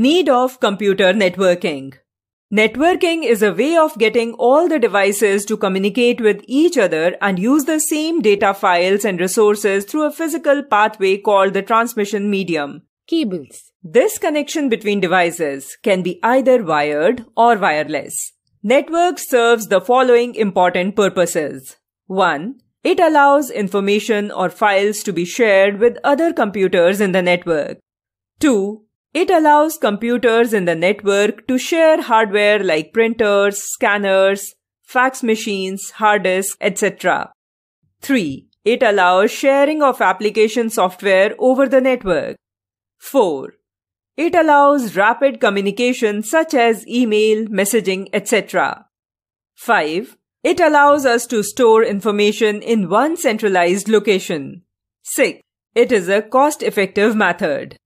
Need of computer networking. Networking is a way of getting all the devices to communicate with each other and use the same data files and resources through a physical pathway called the transmission medium. Cables. This connection between devices can be either wired or wireless. Network serves the following important purposes. 1. It allows information or files to be shared with other computers in the network. 2. It allows computers in the network to share hardware like printers, scanners, fax machines, hard disks, etc. 3. It allows sharing of application software over the network. 4. It allows rapid communication such as email, messaging, etc. 5. It allows us to store information in one centralized location. 6. It is a cost effective method.